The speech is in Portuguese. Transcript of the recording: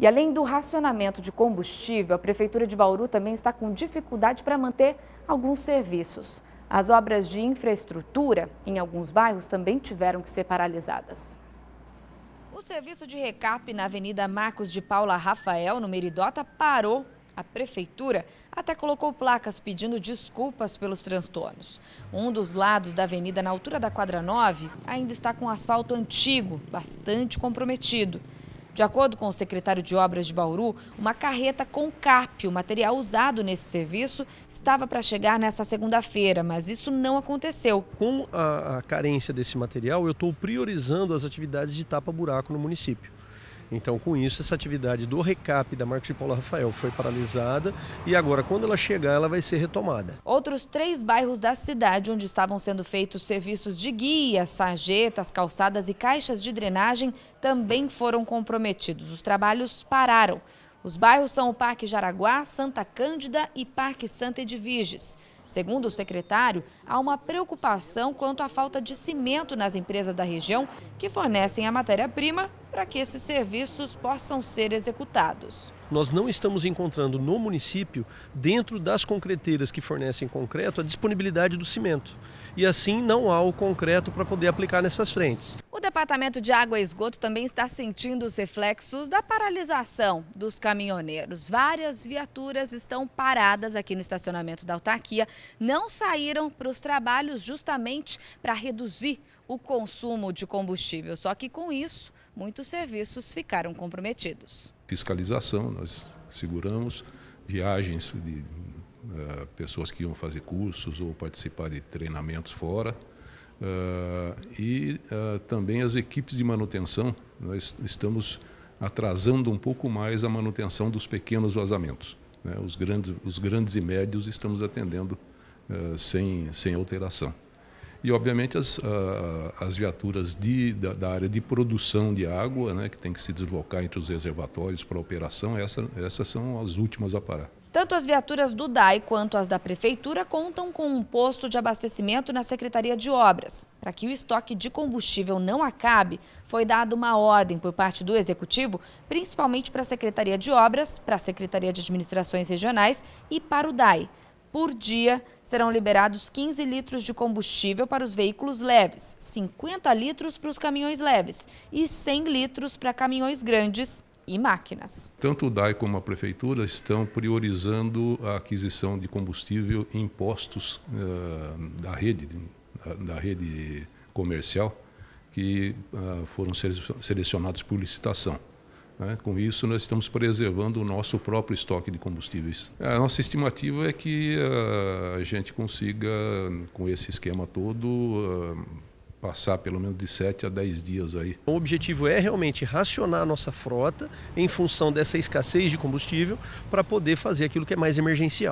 E além do racionamento de combustível, a Prefeitura de Bauru também está com dificuldade para manter alguns serviços. As obras de infraestrutura em alguns bairros também tiveram que ser paralisadas. O serviço de recarpe na Avenida Marcos de Paula Rafael, no Meridota, parou a prefeitura até colocou placas pedindo desculpas pelos transtornos. Um dos lados da avenida, na altura da quadra 9, ainda está com asfalto antigo, bastante comprometido. De acordo com o secretário de Obras de Bauru, uma carreta com CARP, o material usado nesse serviço, estava para chegar nessa segunda-feira, mas isso não aconteceu. Com a, a carência desse material, eu estou priorizando as atividades de tapa-buraco no município. Então, com isso, essa atividade do recap da Marcos de Paula Rafael foi paralisada e agora, quando ela chegar, ela vai ser retomada. Outros três bairros da cidade onde estavam sendo feitos serviços de guia, sarjetas, calçadas e caixas de drenagem também foram comprometidos. Os trabalhos pararam. Os bairros são o Parque Jaraguá, Santa Cândida e Parque Santa Edviges. Segundo o secretário, há uma preocupação quanto à falta de cimento nas empresas da região que fornecem a matéria-prima para que esses serviços possam ser executados. Nós não estamos encontrando no município, dentro das concreteiras que fornecem concreto, a disponibilidade do cimento. E assim não há o concreto para poder aplicar nessas frentes. O Departamento de Água e Esgoto também está sentindo os reflexos da paralisação dos caminhoneiros. Várias viaturas estão paradas aqui no estacionamento da autarquia, não saíram para os trabalhos justamente para reduzir o consumo de combustível. Só que com isso, muitos serviços ficaram comprometidos. Fiscalização, nós seguramos viagens de uh, pessoas que iam fazer cursos ou participar de treinamentos fora. Uh, e uh, também as equipes de manutenção, nós estamos atrasando um pouco mais a manutenção dos pequenos vazamentos. Né? Os, grandes, os grandes e médios estamos atendendo uh, sem, sem alteração. E, obviamente, as, as viaturas de, da, da, área de produção de água, né, que tem que se deslocar entre os reservatórios para a operação, essa, essas são as últimas a parar. Tanto as viaturas do DAI quanto as da Prefeitura contam com um posto de abastecimento na Secretaria de Obras. Para que o estoque de combustível não acabe, foi dada uma ordem por parte do Executivo, principalmente para a Secretaria de Obras, para a Secretaria de Administrações Regionais e para o DAI. Por dia, serão liberados 15 litros de combustível para os veículos leves, 50 litros para os caminhões leves e 100 litros para caminhões grandes e máquinas. Tanto o DAE como a Prefeitura estão priorizando a aquisição de combustível em postos uh, da rede, da, da, rede comercial, que uh, foram selecionados por licitação. Né? Com isso, nós estamos preservando o nosso próprio estoque de combustíveis. A nossa estimativa é que ah, a gente consiga, com esse esquema todo, ah, passar pelo menos de 7 a 10 dias aí. O objetivo é realmente racionar a nossa frota em função dessa escassez de combustível para poder fazer aquilo que é mais emergencial.